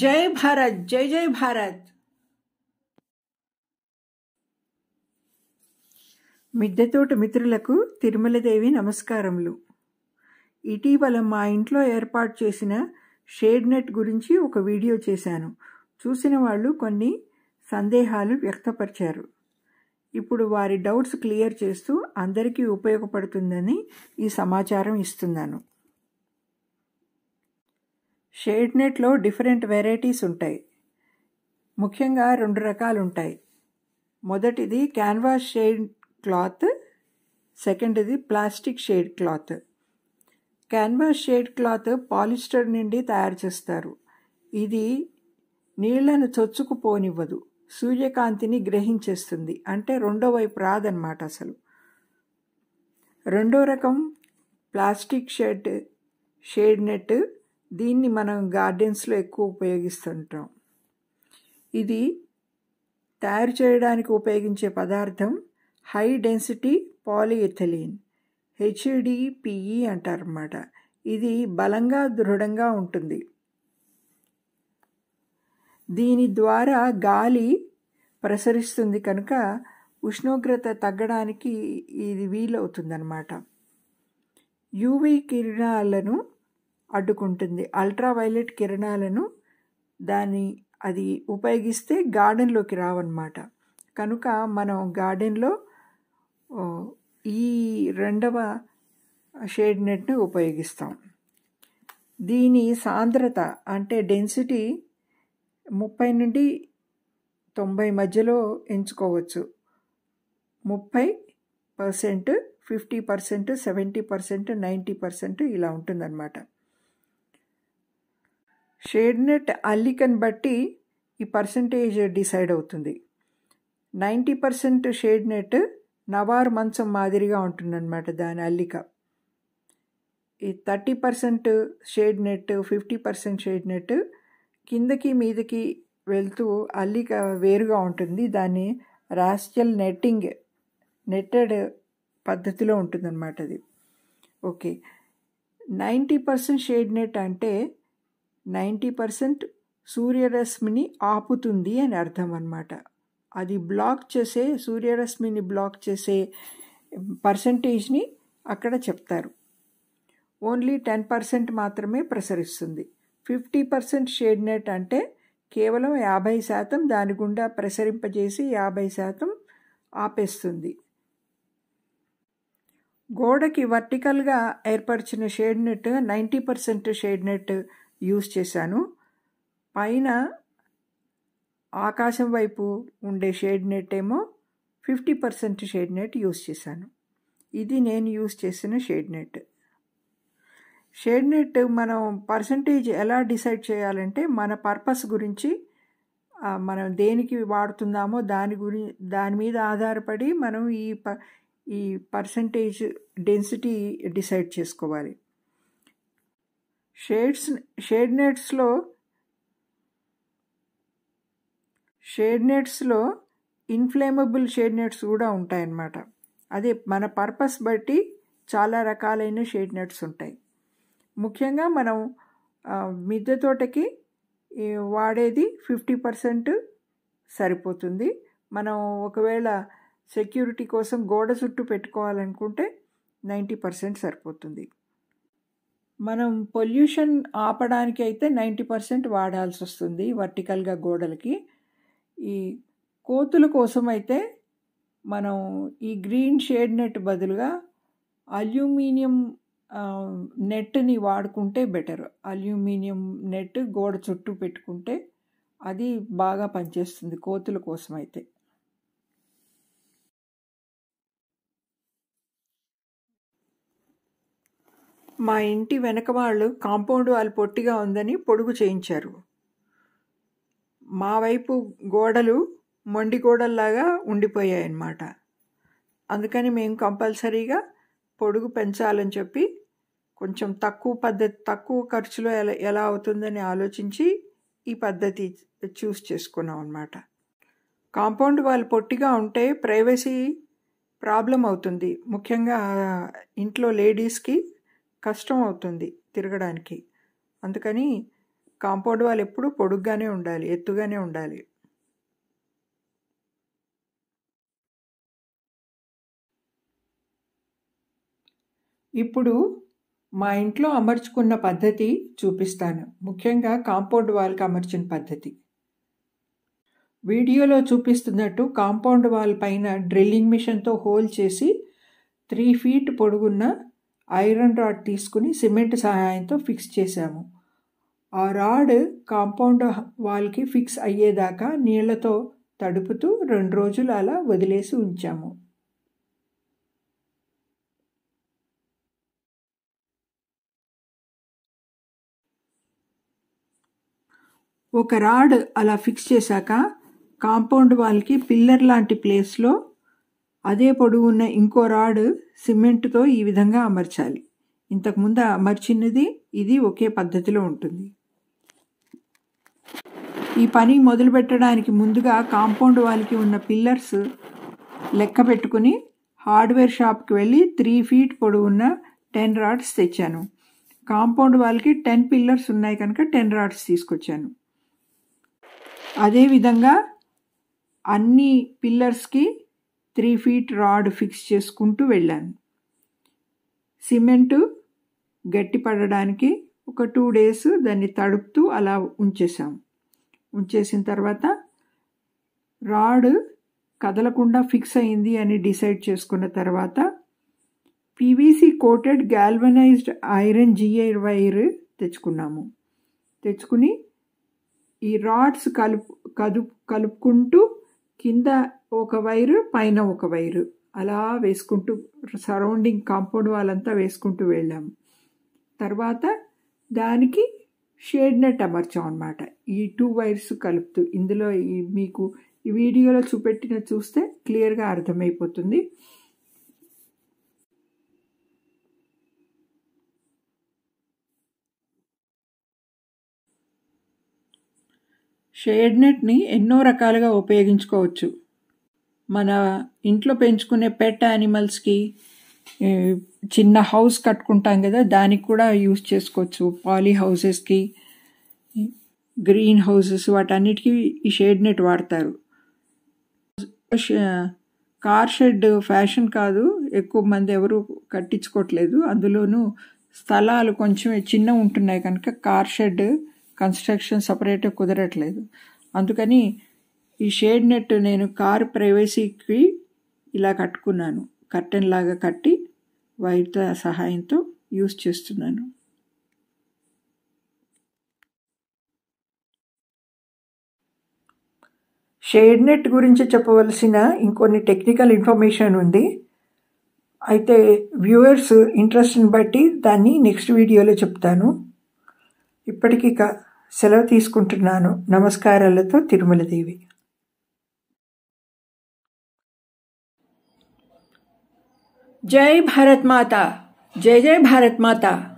జై భారత్ జై జై భారత్ మిద్దెతోట మిత్రులకు తిరుమలదేవి నమస్కారములు ఇటీవల మా ఇంట్లో ఏర్పాటు చేసిన షేడ్ నెట్ గురించి ఒక వీడియో చేశాను చూసిన వాళ్ళు కొన్ని సందేహాలు వ్యక్తపరిచారు ఇప్పుడు వారి డౌట్స్ క్లియర్ చేస్తూ అందరికీ ఉపయోగపడుతుందని ఈ సమాచారం ఇస్తున్నాను షేడ్ నెట్లో డిఫరెంట్ వెరైటీస్ ఉంటాయి ముఖ్యంగా రెండు రకాలు ఉంటాయి మొదటిది క్యాన్వాస్ షేడ్ క్లాత్ సెకండ్ది plastic shade cloth canvas shade cloth polyester నుండి తయారు చేస్తారు ఇది నీళ్లను చొచ్చుకుపోనివ్వదు సూర్యకాంతిని గ్రహించేస్తుంది అంటే రెండో వైపు రాదనమాట అసలు రెండో రకం ప్లాస్టిక్ షెడ్ షేడ్ నెట్ దీన్ని మనం గార్డెన్స్లో ఎక్కువ ఉపయోగిస్తుంటాం ఇది తయారు చేయడానికి ఉపయోగించే పదార్థం హై డెన్సిటీ పాలిఎథిలీన్ హెచ్డిపిఈ అంటారన్నమాట ఇది బలంగా దృఢంగా ఉంటుంది దీని ద్వారా గాలి ప్రసరిస్తుంది కనుక ఉష్ణోగ్రత తగ్గడానికి ఇది వీలవుతుందన్నమాట యూవి కిరణాలను అడ్డుకుంటుంది అల్ట్రావైలెట్ కిరణాలను దాని అది ఉపయోగిస్తే గార్డెన్లోకి రావన్నమాట కనుక మనం గార్డెన్లో ఈ రెండవ షేడ్ నెట్ని ఉపయోగిస్తాం దీని సాంద్రత అంటే డెన్సిటీ ముప్పై నుండి తొంభై మధ్యలో ఎంచుకోవచ్చు ముప్పై percent fifty percent seventy percent ninety percent ఇలా ఉంటుందన్నమాట షేడ్ నెట్ అల్లికను బట్టి ఈ పర్సంటేజ్ డిసైడ్ అవుతుంది నైంటీ పర్సెంట్ షేడ్ నెట్ నవారు మంచం మాదిరిగా ఉంటుందన్నమాట దాని అల్లిక ఈ thirty percent shade net fifty percent shade net కిందకి మీదకి వెళ్తూ అల్లిక వేరుగా ఉంటుంది దాన్ని రాస్టల్ నెట్టింగ్ నెట్టెడ్ పద్ధతిలో ఉంటుందన్నమాట అది okay ninety percent shade net అంటే నైంటీ పర్సెంట్ సూర్యరశ్మిని ఆపుతుంది అని అర్థం అనమాట అది బ్లాక్ చేసే సూర్యరశ్మిని బ్లాక్ చేసే పర్సంటేజ్ని అక్కడ చెప్తారు ఓన్లీ టెన్ పర్సెంట్ మాత్రమే ప్రసరిస్తుంది ఫిఫ్టీ పర్సెంట్ షేడ్ నెట్ అంటే కేవలం యాభై శాతం దాని గుండా ప్రసరింపజేసి యాభై శాతం ఆపేస్తుంది గోడకి వర్టికల్గా ఏర్పరిచిన shade net ninety percent shade net use చేశాను పైన ఆకాశం వైపు ఉండే షేడ్ నెట్ ఏమో fifty percent shade net use చేశాను ఇది నేను యూస్ చేసిన షేడ్ నెట్ షేడ్ నెట్ మనం పర్సంటేజ్ ఎలా డిసైడ్ చేయాలంటే మన పర్పస్ గురించి మనం దేనికి వాడుతున్నామో దాని గురి దాని మీద ఆధారపడి మనం ఈ ప ఈ పర్సంటేజ్ డెన్సిటీ డిసైడ్ చేసుకోవాలి షేడ్స్ షేడ్ నెట్స్లో షేడ్ నెట్స్లో ఇన్ఫ్లేమబుల్ షేడ్ నెట్స్ కూడా ఉంటాయన్నమాట అదే మన పర్పస్ బట్టి చాలా రకాలైన షేడ్ నెట్స్ ఉంటాయి ముఖ్యంగా మనం మిద్దె తోటకి వాడేది ఫిఫ్టీ పర్సెంట్ సరిపోతుంది మనం ఒకవేళ సెక్యూరిటీ కోసం గోడ చుట్టూ పెట్టుకోవాలనుకుంటే నైంటీ పర్సెంట్ సరిపోతుంది మనం పొల్యూషన్ ఆపడానికి అయితే నైంటీ పర్సెంట్ వాడాల్సి వస్తుంది వర్టికల్గా గోడలకి ఈ కోతుల కోసం అయితే మనం ఈ గ్రీన్ షేడ్ నెట్ బదులుగా అల్యూమినియం నెట్ని వాడుకుంటే బెటర్ అల్యూమినియం నెట్ గోడ చుట్టూ పెట్టుకుంటే అది బాగా పనిచేస్తుంది కోతుల కోసం అయితే మా ఇంటి వెనక వాళ్ళు కాంపౌండ్ వాళ్ళు పొట్టిగా ఉందని పొడుగు చేయించారు మా వైపు గోడలు మొండి గోడల్లాగా ఉండిపోయాయి అన్నమాట అందుకని మేము కంపల్సరీగా పొడుగు పెంచాలని చెప్పి కొంచెం తక్కువ పద్ధతి తక్కువ ఖర్చులో ఎలా ఎలా అవుతుందని ఆలోచించి ఈ పద్ధతి చూస్ చేసుకున్నాం అనమాట కాంపౌండ్ వాళ్ళు పొట్టిగా ఉంటే ప్రైవసీ ప్రాబ్లం అవుతుంది ముఖ్యంగా ఇంట్లో లేడీస్కి కష్టం అవుతుంది తిరగడానికి అందుకని కాంపౌండ్ వాళ్ళు ఎప్పుడూ పొడుగ్గానే ఉండాలి ఎత్తుగానే ఉండాలి ఇప్పుడు మా ఇంట్లో అమర్చుకున్న పద్ధతి చూపిస్తాను ముఖ్యంగా కాంపౌండ్ వాల్కి అమర్చిన పద్ధతి వీడియోలో చూపిస్తున్నట్టు కాంపౌండ్ వాల్ పైన డ్రిల్లింగ్ మిషన్తో హోల్ చేసి త్రీ ఫీట్ పొడుగున్న ఐరన్ రాడ్ తీసుకుని సిమెంట్ సహాయంతో ఫిక్స్ చేశాము ఆ రాడ్ కాంపౌండ్ వాల్కి ఫిక్స్ అయ్యేదాకా నీళ్లతో తడుపుతూ రెండు రోజులు అలా వదిలేసి ఉంచాము ఒక రాడ్ అలా ఫిక్స్ చేశాక కాంపౌండ్ వాల్కి పిల్లర్ లాంటి ప్లేస్లో అదే పొడవున్న ఇంకో రాడ్ సిమెంట్తో ఈ విధంగా అమర్చాలి ఇంతకుముందు అమర్చినది ఇది ఒకే పద్ధతిలో ఉంటుంది ఈ పని మొదలు పెట్టడానికి ముందుగా కాంపౌండ్ వాళ్ళకి ఉన్న పిల్లర్స్ లెక్క పెట్టుకుని హార్డ్వేర్ షాప్కి వెళ్ళి త్రీ ఫీట్ పొడవున్న టెన్ రాడ్స్ తెచ్చాను కాంపౌండ్ వాళ్ళకి టెన్ పిల్లర్స్ ఉన్నాయి కనుక టెన్ రాడ్స్ తీసుకొచ్చాను అదేవిధంగా అన్ని పిల్లర్స్కి త్రీ ఫీట్ రాడ్ ఫిక్స్ చేసుకుంటూ వెళ్ళాను సిమెంటు గట్టిపడడానికి ఒక టూ డేస్ దాన్ని తడుపుతూ అలా ఉంచేసాం ఉంచేసిన తర్వాత రాడ్ కదలకుండా ఫిక్స్ అయింది అని డిసైడ్ చేసుకున్న తర్వాత PVC coated galvanised iron GI wire తెచ్చుకున్నాము తెచ్చుకుని ఈ రాడ్స్ కలుపు కదుపు కలుపుకుంటూ కింద ఒక వైరు పైన ఒక వైరు అలా వేసుకుంటూ సరౌండింగ్ కాంపౌండ్ వాళ్ళంతా వేసుకుంటూ వెళ్ళాము తర్వాత దానికి షేడ్ నెట్ అమర్చాం అనమాట ఈ టూ వైర్స్ కలుపుతూ ఇందులో మీకు ఈ వీడియోలో చూపెట్టిన చూస్తే క్లియర్గా అర్థమైపోతుంది షేడ్ నెట్ని ఎన్నో రకాలుగా ఉపయోగించుకోవచ్చు మన ఇంట్లో పెంచుకునే పెట్ యానిమల్స్కి చిన్న హౌస్ కట్టుకుంటాం కదా దానికి కూడా యూస్ చేసుకోవచ్చు పాలీ హౌసెస్కి గ్రీన్ హౌసెస్ వాటన్నిటికి ఈ షేడ్ నెట్ వాడతారు కార్ షెడ్ ఫ్యాషన్ కాదు ఎక్కువ మంది ఎవరు కట్టించుకోవట్లేదు అందులోనూ స్థలాలు కొంచెం చిన్న ఉంటున్నాయి కనుక కార్ షెడ్ కన్స్ట్రక్షన్ సపరేట్ కుదరట్లేదు అందుకని ఈ షేడ్ నెట్ నేను కార్ ప్రైవసీకి ఇలా కట్టుకున్నాను కర్టెన్ లాగా కట్టి వైర్ల సహాయంతో యూస్ చేస్తున్నాను షేడ్ నెట్ గురించి చెప్పవలసిన ఇంకొన్ని టెక్నికల్ ఇన్ఫర్మేషన్ ఉంది అయితే వ్యూవర్స్ ఇంట్రెస్ట్ని బట్టి దాన్ని నెక్స్ట్ వీడియోలో చెప్తాను ఇప్పటికీ సెలవు తీసుకుంటున్నాను నమస్కారాలతో తిరుమలదేవి जय भारत माता जय जय भारत माता